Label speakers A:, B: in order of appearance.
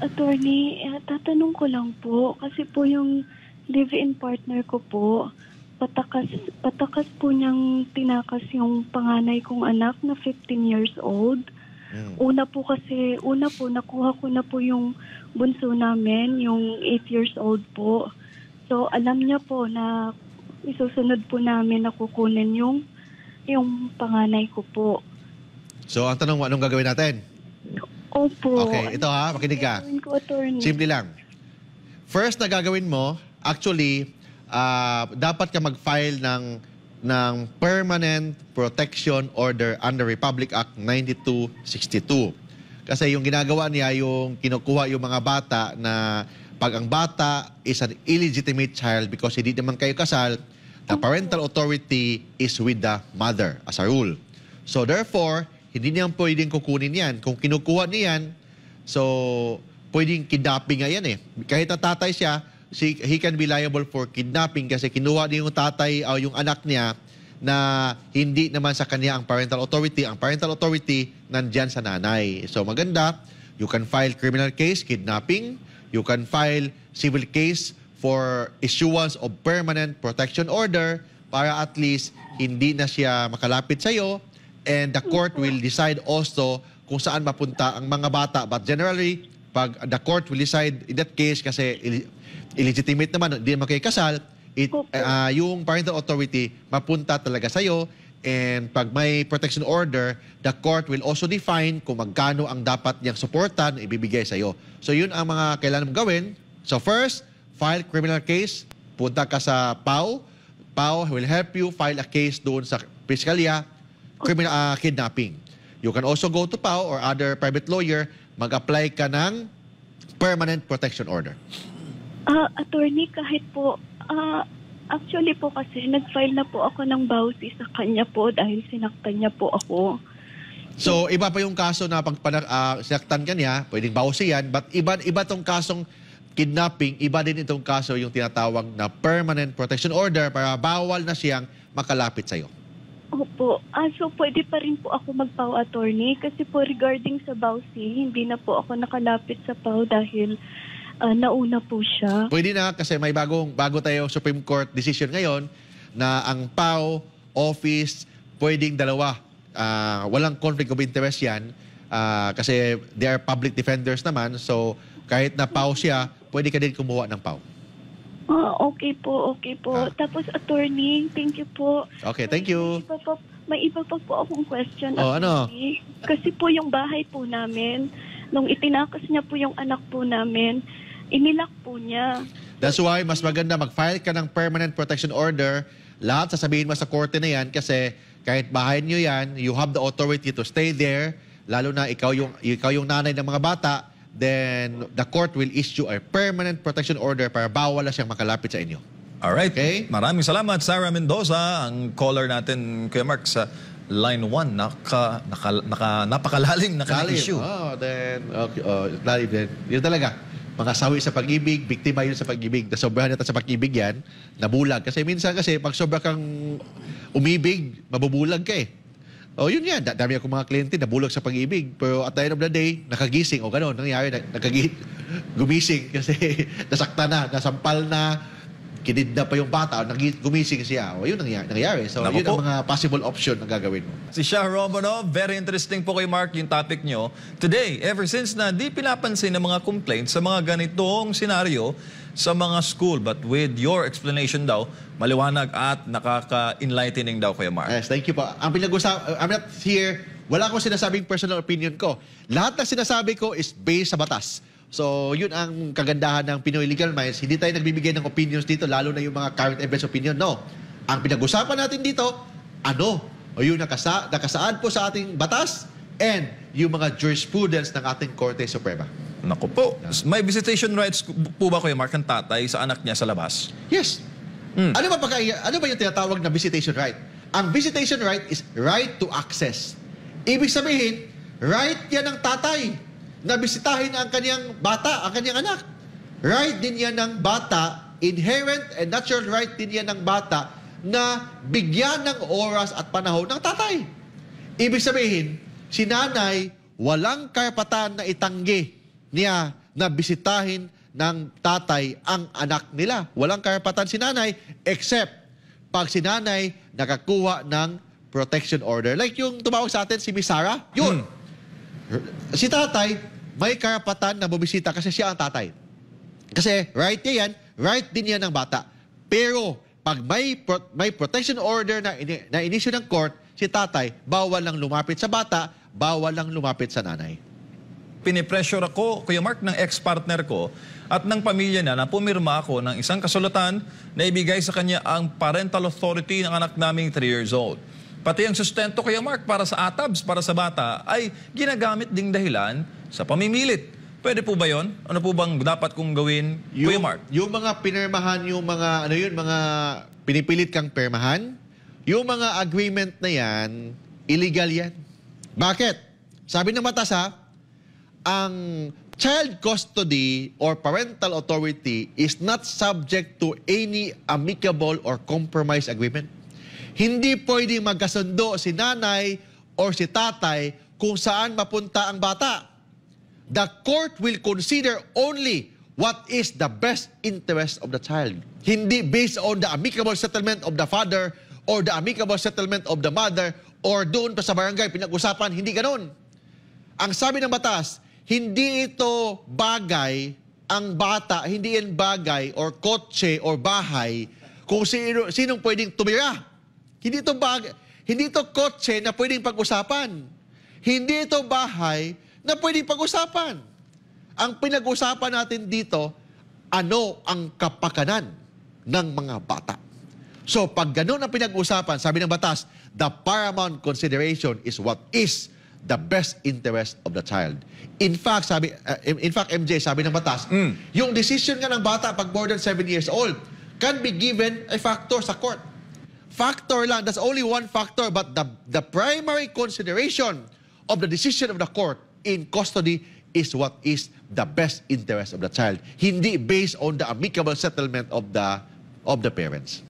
A: attorney, eh, tatanong ko lang po kasi po yung live-in partner ko po, patakas, patakas po niyang tinakas yung panganay kong anak na 15 years old. Mm. Una po kasi, una po, nakuha ko na po yung bunso namin, yung 8 years old po. So, alam niya po na isusunod po namin na kukunin yung, yung panganay ko po.
B: So, ang tanong, anong gagawin natin?
A: Opo. Okay,
B: ito ha, makinig ka. Simple lang. First na gagawin mo, actually, uh, dapat ka mag-file ng ng Permanent Protection Order under Republic Act 9262. Kasi yung ginagawa niya, yung kinukuha yung mga bata na pag ang bata is an illegitimate child because hindi naman kayo kasal, the parental authority is with the mother as a rule. So therefore, hindi niya pwedeng kukunin yan. Kung kinukuha niya yan, so pwedeng kidnapping nga yan eh. Kahit tatay siya, he can be liable for kidnapping kasi kinuha niya yung tatay o ah, yung anak niya na hindi naman sa kanya ang parental authority. Ang parental authority nandyan sa nanay. So maganda, you can file criminal case, kidnapping. You can file civil case for issuance of permanent protection order para at least hindi na siya makalapit sa iyo and the court will decide also kung saan mapunta ang mga bata. But generally, pag the court will decide in that case kasi illegitimate naman, hindi naman kayo kasal, it, uh, yung parental authority mapunta talaga sa'yo and pag may protection order, the court will also define kung magkano ang dapat niyang suportan ibibigay sa'yo. So yun ang mga kailangan mong gawin. So first, file criminal case, punta ka sa PAO. PAO will help you file a case doon sa Piskalya criminal uh, kidnapping. You can also go to PAO or other private lawyer, mag-apply ka ng permanent protection order.
A: Uh, attorney, kahit po, uh, actually po kasi, nag-file na po ako ng bounty sa kanya po dahil sinaktan niya po ako.
B: So, iba pa yung kaso na pag uh, sinaktan ka niya, pwedeng bawsi yan, but iba, iba tong kasong kidnapping, iba din itong kaso yung tinatawag na permanent protection order para bawal na siyang makalapit sa'yo.
A: Opo. Ah, so pwede pa rin po ako magpaw attorney kasi po regarding sa Bausi, hindi na po ako nakalapit sa PAW dahil ah, nauna po siya.
B: Pwede na kasi may bagong bago tayo Supreme Court decision ngayon na ang PAO office pwedeng dalawa. Ah, walang conflict of interest 'yan Ah, kasi they are public defenders naman so kahit na PAO siya, pwede ka din kumuha ng PAO.
A: Oh, okay po, okay po. Ah. Tapos attorney, thank you po.
B: Okay, thank you. May
A: iba pa, may iba pa po akong question. Oh, ano? Kasi po yung bahay po namin, nung itinakas niya po yung anak po namin, inilak po niya.
B: That's why mas maganda mag-file ka ng permanent protection order. Lahat sasabihin mo sa korte na yan kasi kahit bahay niyo yan, you have the authority to stay there. Lalo na ikaw yung, ikaw yung nanay ng mga bata
C: then the court will issue a permanent protection order para bawal na siyang makalapit sa inyo. All right. Okay? Maraming salamat, Sarah Mendoza, ang caller natin Kuya Mark sa line 1. Naka, naka, naka, napakalalim, naka-issue.
B: Oh, then, okay, oh, lalim din. Yun talaga. Mga sawi sa pag-ibig, biktima yun sa pag-ibig. sobrahan natin sa pag-ibig yan, nabulag. Kasi minsan kasi, pag sobra kang umibig, mabubulag ka eh. Oh, yun yan, dami akong mga kliyente na bulag sa pag-ibig. Pero at the end of the day, nakagising. O ganun, nangyayari, nagkagising. gumising kasi nasakta na, nasampal na, na pa yung bata, gumising siya. O yun nangyayari. nangyari. So Naku yun po. ang mga possible option na gagawin mo.
C: Si Shah Romanov, very interesting po kay Mark yung topic nyo. Today, ever since na di pinapansin ng mga complaints sa mga ganitong senaryo, sa mga school. But with your explanation daw, maliwanag at nakaka-enlightening daw, Kuya Mark.
B: Yes, thank you po. Ang pinag-usap, uh, I'm not here, wala akong sinasabing personal opinion ko. Lahat na sinasabi ko is based sa batas. So, yun ang kagandahan ng Pinoy Legal Minds. Hindi tayo nagbibigay ng opinions dito, lalo na yung mga current events opinion. No. Ang pinag-usapan natin dito, ano? O yung nakasa nakasaad
C: po sa ating batas and yung mga jurisprudence ng ating Korte Suprema. Nako po. May visitation rights po ba Kuya Mark ng tatay sa anak niya sa labas? Yes.
B: Mm. Ano, ba pagka, ano ba yung tinatawag na visitation right? Ang visitation right is right to access. Ibig sabihin, right yan ng tatay na bisitahin ang kaniyang bata, ang kaniyang anak. Right din yan ng bata, inherent and natural right din yan ng bata na bigyan ng oras at panahon ng tatay. Ibig sabihin, si nanay walang karapatan na itanggi niya na bisitahin ng tatay ang anak nila. Walang karapatan si nanay except pag si nanay nakakuha ng protection order. Like yung tumawag sa atin si Miss Sarah, yun. Hmm. Si tatay, may karapatan na bumisita kasi siya ang tatay. Kasi right niya yan, right din yan ng bata. Pero pag may, pro- may protection order na, ini- na inisyo ng court, si tatay, bawal
C: lang lumapit sa bata, bawal lang lumapit sa nanay pinipressure ako, Kuya Mark, ng ex-partner ko at ng pamilya niya na pumirma ako ng isang kasulatan na ibigay sa kanya ang parental authority ng anak naming 3 years old. Pati ang sustento, Kuya Mark, para sa atabs, para sa bata, ay ginagamit ding dahilan sa pamimilit. Pwede po ba yon? Ano po bang dapat kong gawin, yung, Kuya Mark? Yung mga pinirmahan, yung mga, ano yun, mga
B: pinipilit kang pirmahan, yung mga agreement na yan, illegal yan. Bakit? Sabi ng matas ha, ang child custody or parental authority is not subject to any amicable or compromise agreement. Hindi pwedeng magkasundo si nanay or si tatay kung saan mapunta ang bata. The court will consider only what is the best interest of the child. Hindi based on the amicable settlement of the father or the amicable settlement of the mother or doon pa sa barangay pinag-usapan, hindi ganoon. Ang sabi ng batas, hindi ito bagay ang bata, hindi yan bagay or kotse or bahay kung sino, sinong pwedeng tumira. Hindi ito bagay, hindi ito kotse na pwedeng pag-usapan. Hindi ito bahay na pwedeng pag-usapan. Ang pinag-usapan natin dito, ano ang kapakanan ng mga bata. So, pag ganun ang pinag-usapan, sabi ng batas, the paramount consideration is what is the best interest of the child. In fact, sabi uh, in fact MJ sabi ng batas, mm. yung decision nga ng bata pag more than 7 years old can be given a factor sa court. Factor lang, that's only one factor but the the primary consideration of the decision of the court in custody is what is the best
C: interest of the child, hindi based on the amicable settlement of the of the parents.